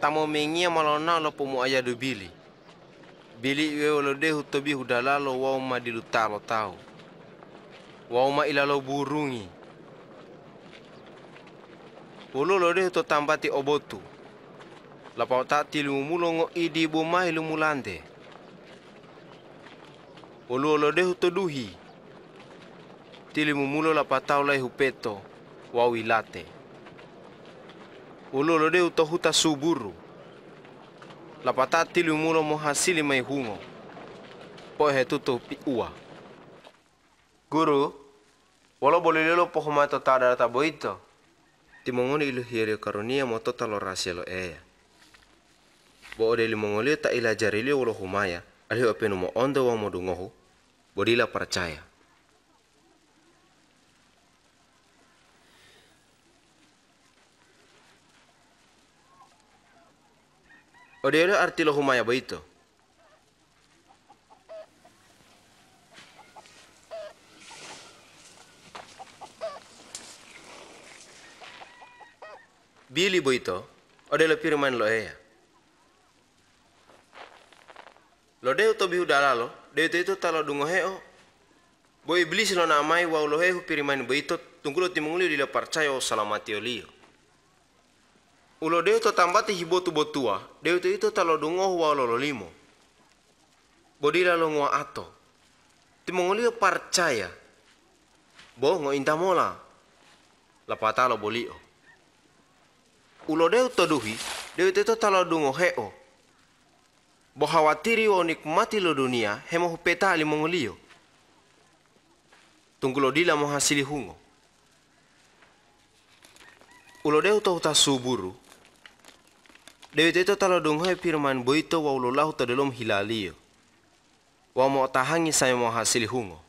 yang malah nak lo pomo ayah do bili bili we lo deh hutobi hudala lo wau ma diluta lo tahu. wau ma lo burungi Ulu lo deh to tambati obotu lapau tak tilu mulongo idi buma ilu mulande ulu lo deh huto duhi tilimu mulo tau lai hupeto wau ilate Ulu de uta huta suburu lapata tili mulo mo hasili mai hungo pohe tutu pi ua guru walo lelo poho mai to tada ta boito timongoni ilu hiere karunia mo tota lo rasia lo eya bo ode limongoli ta ilajari li wolo humaya alhi openu mo ondo wa mo dungohu bodila percaya odeodo oh, arti lohuma ya boito bili boito odelo oh, pirman lo eya eh, lo deu to bihu dalalo deu deh itu talo dungo heo eh, oh. bo iblis lo namai wau eh, lo hehu pirman boito tunggulo timungli o parcayo salamatio liyo. Ulo deu to tambati hibo tu botua, deu to ito talo dungo wa lolo limo. Bodi lalo ngua ato. Timongolio parcaya. Bo ngo intamola. boli bolio. Ulo deu to duhi, deu to talo dungo heo. Bo khawatiri wo nikmati lo dunia, hemo hupeta Tunggu lo dila mo hasili hungo. Ulo deu to huta suburu, Dewi itu telah donghoe firman wa waululahu tadalum hilaliyo. Wa mo tahangi saya mau hasil hungo.